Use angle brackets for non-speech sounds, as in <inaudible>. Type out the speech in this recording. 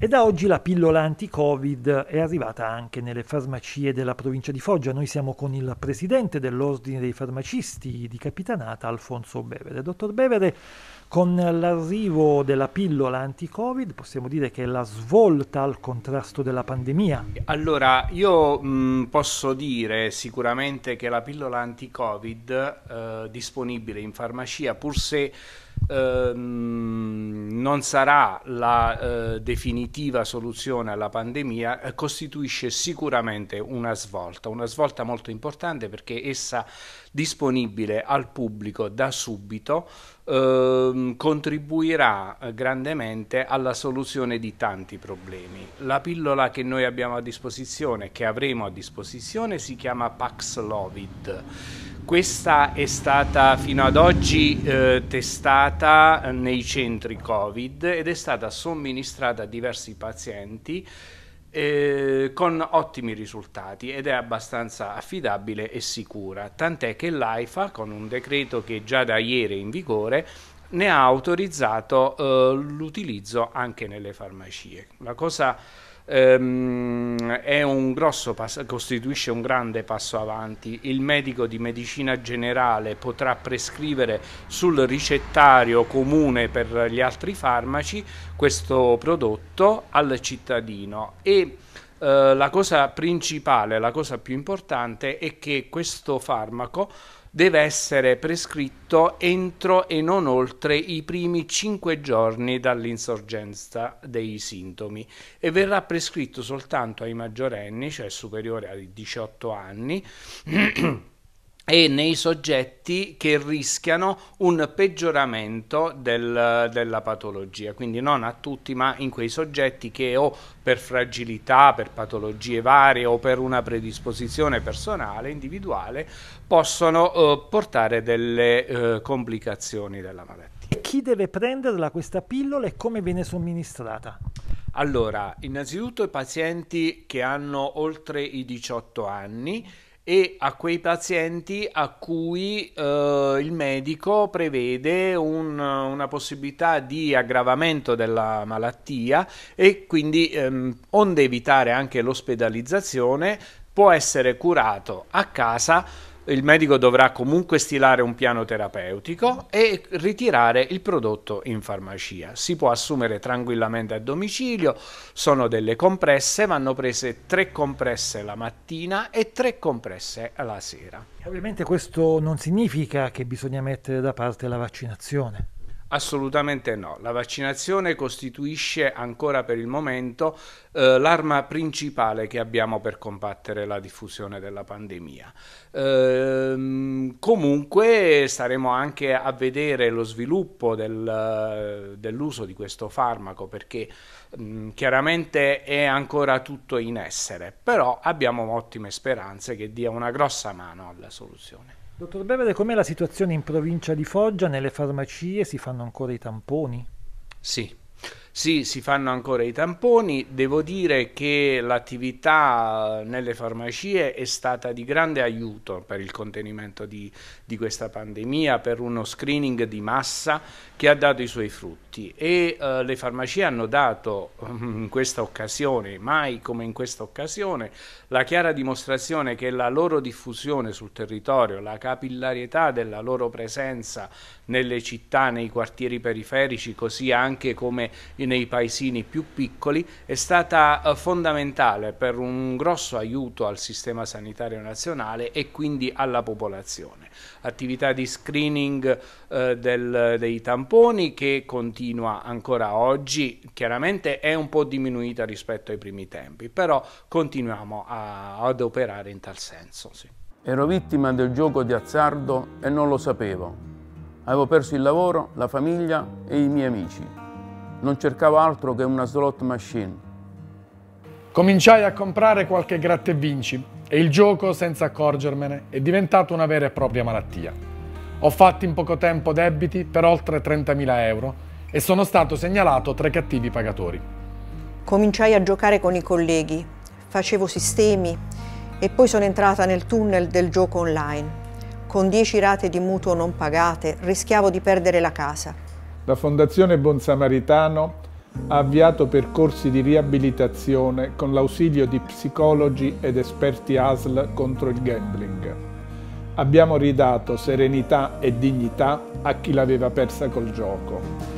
E da oggi la pillola anti-Covid è arrivata anche nelle farmacie della provincia di Foggia. Noi siamo con il presidente dell'Ordine dei Farmacisti di Capitanata, Alfonso Bevere. Dottor Bevere, con l'arrivo della pillola anti-Covid possiamo dire che è la svolta al contrasto della pandemia. Allora, io mh, mm, posso dire sicuramente che la pillola anti-Covid eh, disponibile in farmacia, pur se Ehm, non sarà la eh, definitiva soluzione alla pandemia, eh, costituisce sicuramente una svolta, una svolta molto importante perché essa disponibile al pubblico da subito ehm, contribuirà eh, grandemente alla soluzione di tanti problemi. La pillola che noi abbiamo a disposizione, che avremo a disposizione, si chiama Paxlovid questa è stata fino ad oggi eh, testata eh, nei centri Covid ed è stata somministrata a diversi pazienti eh, con ottimi risultati ed è abbastanza affidabile e sicura, tant'è che l'AIFA con un decreto che già da ieri è in vigore ne ha autorizzato eh, l'utilizzo anche nelle farmacie. La cosa Ehm, un passo, costituisce un grande passo avanti. Il medico di medicina generale potrà prescrivere sul ricettario comune per gli altri farmaci questo prodotto al cittadino e eh, la cosa principale, la cosa più importante è che questo farmaco deve essere prescritto entro e non oltre i primi 5 giorni dall'insorgenza dei sintomi e verrà prescritto soltanto ai maggiorenni, cioè superiore ai 18 anni, <clears throat> e nei soggetti che rischiano un peggioramento del, della patologia, quindi non a tutti ma in quei soggetti che o per fragilità, per patologie varie o per una predisposizione personale, individuale, possono eh, portare delle eh, complicazioni della malattia. Chi deve prenderla questa pillola e come viene somministrata? Allora, innanzitutto i pazienti che hanno oltre i 18 anni, e a quei pazienti a cui eh, il medico prevede un, una possibilità di aggravamento della malattia e quindi ehm, onde evitare anche l'ospedalizzazione può essere curato a casa il medico dovrà comunque stilare un piano terapeutico e ritirare il prodotto in farmacia. Si può assumere tranquillamente a domicilio, sono delle compresse, vanno prese tre compresse la mattina e tre compresse la sera. Ovviamente questo non significa che bisogna mettere da parte la vaccinazione. Assolutamente no, la vaccinazione costituisce ancora per il momento eh, l'arma principale che abbiamo per combattere la diffusione della pandemia. Ehm, comunque staremo anche a vedere lo sviluppo del, eh, dell'uso di questo farmaco perché mh, mm, chiaramente è ancora tutto in essere, però abbiamo ottime speranze che dia una grossa mano alla soluzione. Dottor Bevere, com'è la situazione in provincia di Foggia? Nelle farmacie si fanno ancora i tamponi? Sì. Sì, si fanno ancora i tamponi, devo dire che l'attività nelle farmacie è stata di grande aiuto per il contenimento di, di questa pandemia, per uno screening di massa che ha dato i suoi frutti tutti e eh, le farmacie hanno dato mm, in questa occasione, mai come in questa occasione, la chiara dimostrazione che la loro diffusione sul territorio, la capillarietà della loro presenza nelle città, nei quartieri periferici, così anche come nei paesini più piccoli, è stata eh, fondamentale per un grosso aiuto al sistema sanitario nazionale e quindi alla popolazione. Attività di screening eh, del, dei tamponi che continuano continua ancora oggi, chiaramente è un po' diminuita rispetto ai primi tempi, però continuiamo a, ad operare in tal senso. Sì. Ero vittima del gioco di azzardo e non lo sapevo. Avevo perso il lavoro, la famiglia e i miei amici. Non cercavo altro che una slot machine. Cominciai a comprare qualche gratta e vinci e il gioco, senza accorgermene, è diventato una vera e propria malattia. Ho fatto in poco tempo debiti per oltre 30.000 euro e sono stato segnalato tra i cattivi pagatori. Cominciai a giocare con i colleghi, facevo sistemi e poi sono entrata nel tunnel del gioco online. Con 10 rate di mutuo non pagate rischiavo di perdere la casa. La Fondazione Buon Samaritano ha avviato percorsi di riabilitazione con l'ausilio di psicologi ed esperti ASL contro il gambling. Abbiamo ridato serenità e dignità a chi l'aveva persa col gioco.